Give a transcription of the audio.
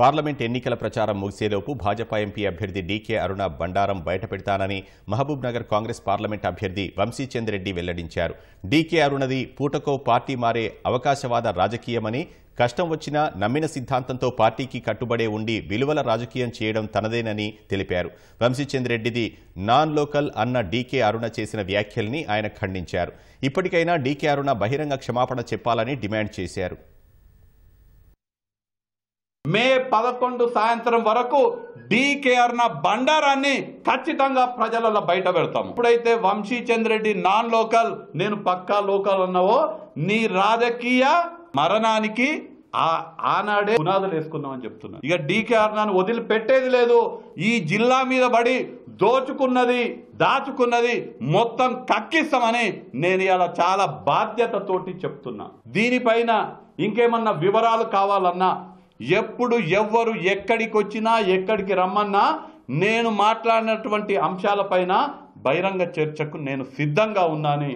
parliament ఎన్నికల ప్రచారం ముగిసేలోపు భాజపా ఎంపీ అభ్యర్థి డీకే అరుణ బండారం బయటపెడతానని మహబూబ్ నగర్ కాంగ్రెస్ పార్లమెంట్ అభ్యర్థి రెడ్డి వెల్లడించారు డీకే అరుణది పూటకో పార్టీ మారే అవకాశవాద రాజకీయమని కష్టం వచ్చినా నమ్మిన సిద్ధాంతంతో పార్టీకి కట్టుబడే ఉండి విలువల రాజకీయం చేయడం తనదేనని తెలిపారు వంశీచంద్ రెడ్డిది నాన్ లోకల్ అన్న డీకే అరుణ చేసిన వ్యాఖ్యల్ని ఆయన ఖండించారు ఇప్పటికైనా డీకే అరుణ బహిరంగ క్షమాపణ చెప్పాలని డిమాండ్ చేశారు మే పదకొండు సాయంత్రం వరకు డీకేఆర్న బండారాన్ని ఖచ్చితంగా ప్రజలలో బయట పెడతాం ఇప్పుడైతే రెడ్డి నాన్ లోకల్ నేను పక్కా లోకల్ అన్నావో నీ రాజకీయ మరణానికి ఆ ఆనాడే పునాదులు వేసుకున్నామని చెప్తున్నా ఇక డికేఆర్ నన్ను వదిలిపెట్టేది లేదు ఈ జిల్లా మీద పడి దోచుకున్నది దాచుకున్నది మొత్తం కక్కిస్తామని నేను ఇలా చాలా బాధ్యతతోటి చెప్తున్నా దీనిపైన ఇంకేమన్నా వివరాలు కావాలన్నా ఎప్పుడు ఎవ్వరు ఎక్కడికి వచ్చినా ఎక్కడికి రమ్మన్నా నేను మాట్లాడినటువంటి అంశాలపైన బహిరంగ చర్చకు నేను సిద్ధంగా ఉన్నాను